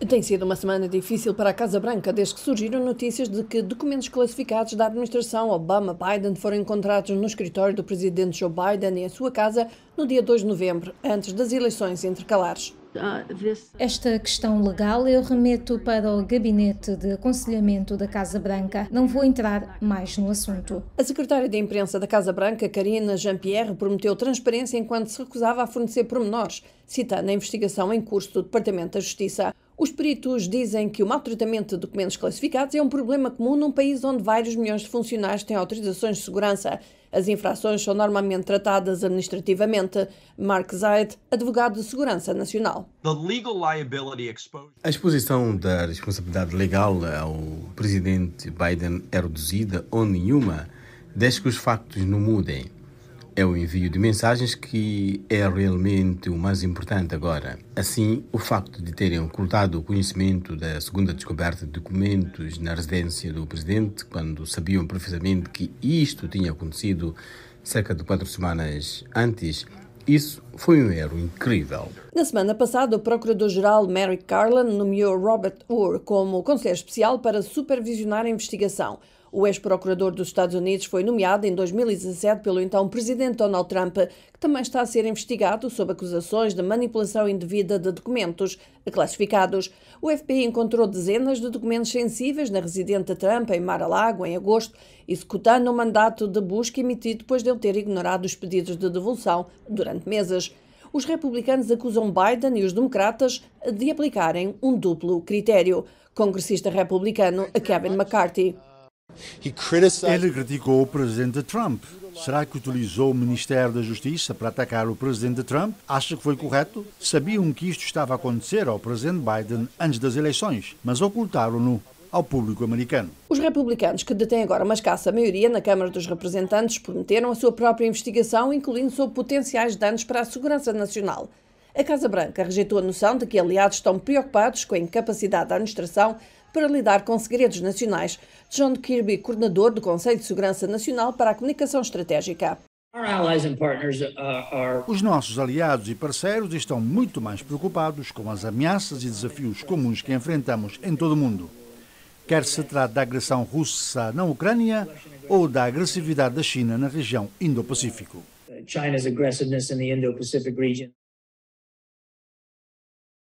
Tem sido uma semana difícil para a Casa Branca desde que surgiram notícias de que documentos classificados da administração Obama-Biden foram encontrados no escritório do presidente Joe Biden e a sua casa no dia 2 de novembro, antes das eleições intercalares. Esta questão legal eu remeto para o Gabinete de Aconselhamento da Casa Branca. Não vou entrar mais no assunto. A secretária de imprensa da Casa Branca, Karina Jean-Pierre, prometeu transparência enquanto se recusava a fornecer pormenores, citando a investigação em curso do Departamento da Justiça. Os peritos dizem que o maltratamento de documentos classificados é um problema comum num país onde vários milhões de funcionários têm autorizações de segurança. As infrações são normalmente tratadas administrativamente. Mark Zaid, advogado de Segurança Nacional. A exposição da responsabilidade legal ao presidente Biden é reduzida ou nenhuma, desde que os factos não mudem. É o envio de mensagens que é realmente o mais importante agora. Assim, o facto de terem ocultado o conhecimento da segunda descoberta de documentos na residência do presidente, quando sabiam precisamente que isto tinha acontecido cerca de quatro semanas antes, isso foi um erro incrível. Na semana passada, o Procurador-Geral Merrick Garland nomeou Robert Orr como Conselheiro Especial para supervisionar a investigação. O ex-procurador dos Estados Unidos foi nomeado em 2017 pelo então presidente Donald Trump, que também está a ser investigado sob acusações de manipulação indevida de documentos classificados. O FBI encontrou dezenas de documentos sensíveis na residente Trump em Mar-a-Lago em agosto, executando um mandato de busca emitido depois de ele ter ignorado os pedidos de devolução durante meses os republicanos acusam Biden e os democratas de aplicarem um duplo critério. Congressista republicano Kevin McCarthy. Ele criticou o presidente Trump. Será que utilizou o Ministério da Justiça para atacar o presidente Trump? Acha que foi correto? Sabiam que isto estava a acontecer ao presidente Biden antes das eleições, mas ocultaram-no ao público americano. Os republicanos, que detêm agora uma escassa maioria na Câmara dos Representantes, prometeram a sua própria investigação, incluindo sobre potenciais danos para a segurança nacional. A Casa Branca rejeitou a noção de que aliados estão preocupados com a incapacidade da administração para lidar com segredos nacionais. John Kirby, coordenador do Conselho de Segurança Nacional para a Comunicação Estratégica. Uh, Os nossos aliados e parceiros estão muito mais preocupados com as ameaças e desafios comuns que enfrentamos em todo o mundo. Quer se trate da agressão russa na Ucrânia ou da agressividade da China na região Indo-Pacífico.